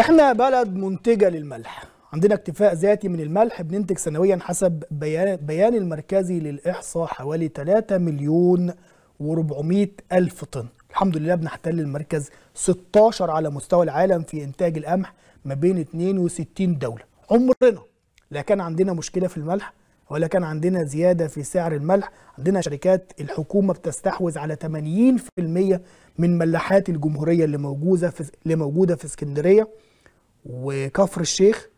احنا بلد منتجه للملح عندنا اكتفاء ذاتي من الملح بننتج سنويا حسب بيان, المركزي للإحصاء حوالي 3 مليون و400 ألف طن الحمد لله بنحتل المركز 16 على مستوى العالم في إنتاج القمح ما بين 62 دولة عمرنا لا كان عندنا مشكلة في الملح ولا كان عندنا زيادة في سعر الملح عندنا شركات الحكومة بتستحوذ على 80% من ملاحات الجمهورية اللي موجودة في, اللي موجودة في اسكندرية وكفر الشيخ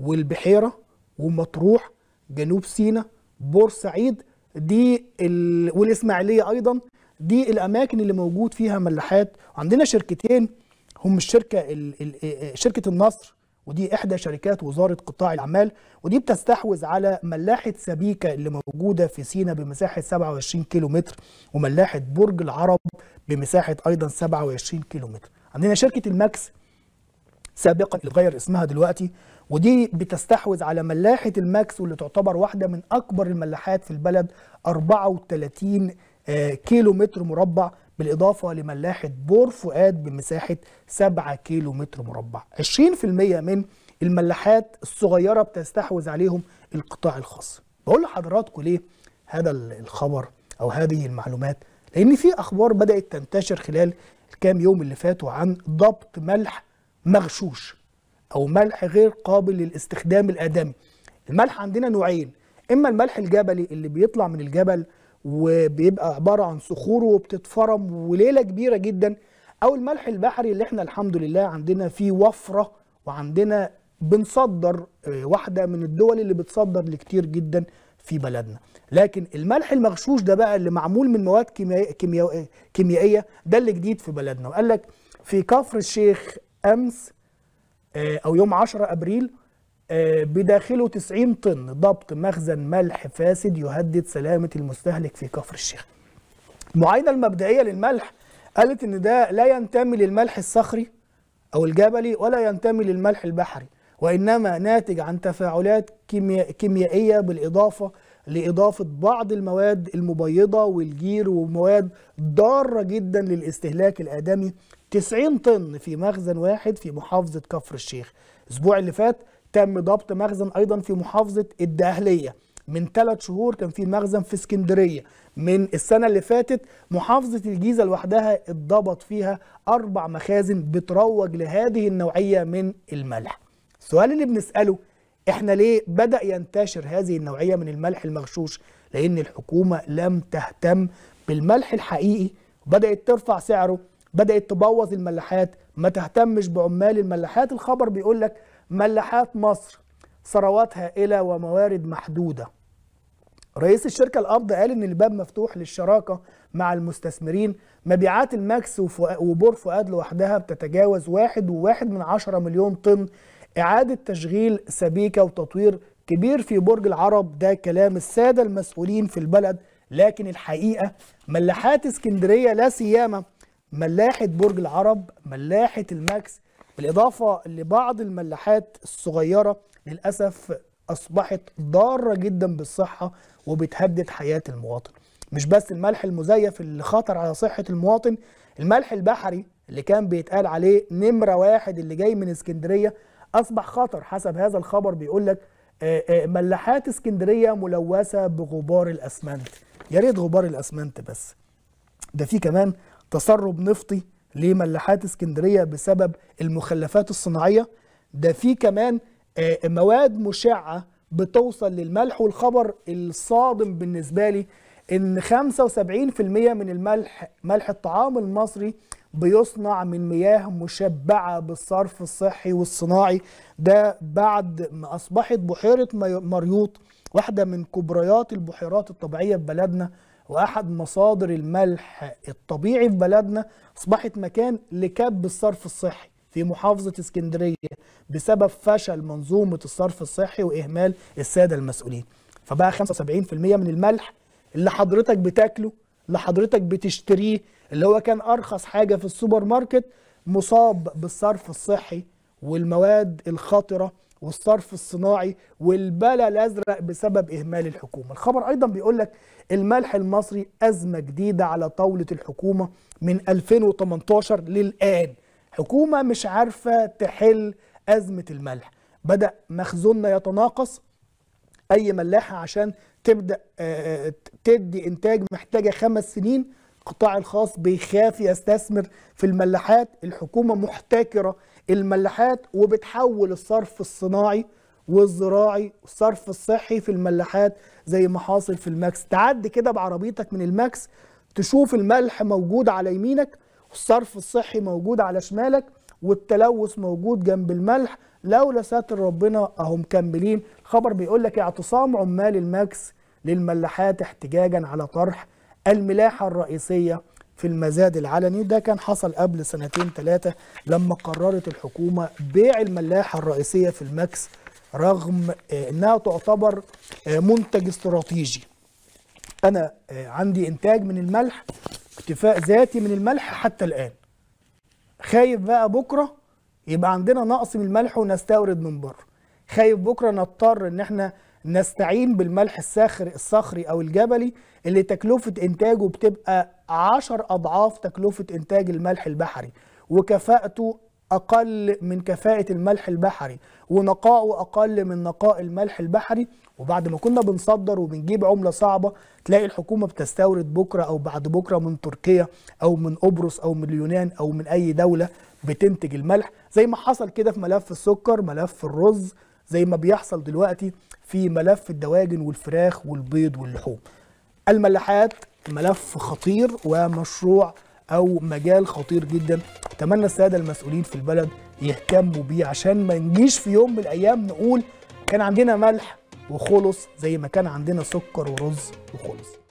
والبحيرة ومطروح جنوب سيناء بورسعيد دي ال... والإسماعيلية أيضا دي الأماكن اللي موجود فيها ملاحات عندنا شركتين هم الشركة ال... ال... آه، آه، شركة النصر ودي إحدى شركات وزارة قطاع الأعمال ودي بتستحوذ على ملاحة سبيكة اللي موجودة في سينا بمساحة 27 كيلومتر وملاحة برج العرب بمساحة أيضا 27 كيلومتر عندنا شركة الماكس سابقا اتغير اسمها دلوقتي ودي بتستحوذ على ملاحة الماكس واللي تعتبر واحدة من أكبر الملاحات في البلد 34 آه، كيلو متر مربع بالإضافة لملاحة بور فؤاد بمساحة 7 كيلو متر مربع 20% من الملاحات الصغيرة بتستحوذ عليهم القطاع الخاص بقول لحضراتكم ليه هذا الخبر أو هذه المعلومات لأن في أخبار بدأت تنتشر خلال الكام يوم اللي فاتوا عن ضبط ملح مغشوش او ملح غير قابل للاستخدام الادمي الملح عندنا نوعين اما الملح الجبلي اللي بيطلع من الجبل وبيبقى عباره عن صخور وبتتفرم وليله كبيره جدا او الملح البحري اللي احنا الحمد لله عندنا فيه وفره وعندنا بنصدر آه، واحده من الدول اللي بتصدر لكتير جدا في بلدنا لكن الملح المغشوش ده بقى اللي معمول من مواد كيميائيه كيميائيه ده اللي جديد في بلدنا وقال لك في كفر الشيخ امس آه، او يوم 10 ابريل آه، بداخله 90 طن ضبط مخزن ملح فاسد يهدد سلامه المستهلك في كفر الشيخ. المعاينه المبدئيه للملح قالت ان ده لا ينتمي للملح الصخري او الجبلي ولا ينتمي للملح البحري وانما ناتج عن تفاعلات كيميائيه بالاضافه لإضافة بعض المواد المبيضة والجير ومواد ضارة جدا للاستهلاك الآدمي 90 طن في مخزن واحد في محافظة كفر الشيخ الأسبوع اللي فات تم ضبط مخزن أيضا في محافظة الدهلية من ثلاث شهور كان في مخزن في اسكندرية من السنة اللي فاتت محافظة الجيزة لوحدها اتضبط فيها أربع مخازن بتروج لهذه النوعية من الملح السؤال اللي بنسأله احنا ليه بدأ ينتشر هذه النوعية من الملح المغشوش لأن الحكومة لم تهتم بالملح الحقيقي بدأت ترفع سعره بدأت تبوظ الملاحات ما تهتمش بعمال الملاحات الخبر بيقول لك ملاحات مصر ثروات هائلة وموارد محدودة رئيس الشركة القبض قال إن الباب مفتوح للشراكة مع المستثمرين مبيعات الماكس وبور فؤاد لوحدها بتتجاوز واحد وواحد من عشرة مليون طن إعادة تشغيل سبيكة وتطوير كبير في برج العرب ده كلام السادة المسؤولين في البلد لكن الحقيقة ملاحات اسكندرية لا سيما ملاحة برج العرب ملاحة الماكس بالإضافة لبعض الملاحات الصغيرة للأسف أصبحت ضارة جدا بالصحة وبتهدد حياة المواطن مش بس الملح المزيف اللي خطر على صحة المواطن الملح البحري اللي كان بيتقال عليه نمرة واحد اللي جاي من اسكندرية اصبح خطر حسب هذا الخبر بيقول لك آه، آه، ملاحات اسكندريه ملوثه بغبار الاسمنت يا ريت غبار الاسمنت بس ده في كمان تسرب نفطي لملاحات اسكندريه بسبب المخلفات الصناعيه ده في كمان آه، مواد مشعه بتوصل للملح والخبر الصادم بالنسبه لي ان 75% من الملح ملح الطعام المصري بيصنع من مياه مشبعة بالصرف الصحي والصناعي ده بعد ما أصبحت بحيرة مريوط واحدة من كبريات البحيرات الطبيعية في بلدنا وأحد مصادر الملح الطبيعي في بلدنا أصبحت مكان لكب الصرف الصحي في محافظة اسكندرية بسبب فشل منظومة الصرف الصحي وإهمال السادة المسؤولين فبقى 75% من الملح اللي حضرتك بتاكله اللي حضرتك بتشتريه اللي هو كان ارخص حاجه في السوبر ماركت مصاب بالصرف الصحي والمواد الخطره والصرف الصناعي والبلا الازرق بسبب اهمال الحكومه. الخبر ايضا بيقول لك الملح المصري ازمه جديده على طاوله الحكومه من 2018 للان. حكومه مش عارفه تحل ازمه الملح. بدا مخزوننا يتناقص اي ملاحه عشان تبدا آه، آه، تدي انتاج محتاجه خمس سنين القطاع الخاص بيخاف يستثمر في الملاحات الحكومة محتكرة الملاحات وبتحول الصرف الصناعي والزراعي والصرف الصحي في الملاحات زي ما حاصل في الماكس تعدي كده بعربيتك من الماكس تشوف الملح موجود على يمينك والصرف الصحي موجود على شمالك والتلوث موجود جنب الملح لولا ساتر ربنا اهو مكملين الخبر بيقول لك اعتصام عمال الماكس للملاحات احتجاجا على طرح الملاحة الرئيسية في المزاد العلني وده كان حصل قبل سنتين ثلاثة لما قررت الحكومة بيع الملاحة الرئيسية في الماكس رغم آه، انها تعتبر آه، منتج استراتيجي انا آه، عندي انتاج من الملح اكتفاء ذاتي من الملح حتى الان خايف بقى بكره يبقى عندنا نقص من الملح ونستورد من بره خايف بكره نضطر ان احنا نستعين بالملح الساخر الصخري او الجبلي اللي تكلفه انتاجه بتبقى 10 اضعاف تكلفه انتاج الملح البحري وكفاءته اقل من كفاءه الملح البحري ونقاءه اقل من نقاء الملح البحري وبعد ما كنا بنصدر وبنجيب عمله صعبه تلاقي الحكومه بتستورد بكره او بعد بكره من تركيا او من قبرص او من اليونان او من اي دوله بتنتج الملح زي ما حصل كده في ملف السكر ملف الرز زي ما بيحصل دلوقتي في ملف الدواجن والفراخ والبيض واللحوم الملاحات ملف خطير ومشروع او مجال خطير جدا اتمنى الساده المسؤولين في البلد يهتموا بيه عشان ما نجيش في يوم من الايام نقول كان عندنا ملح وخلص زي ما كان عندنا سكر ورز وخلص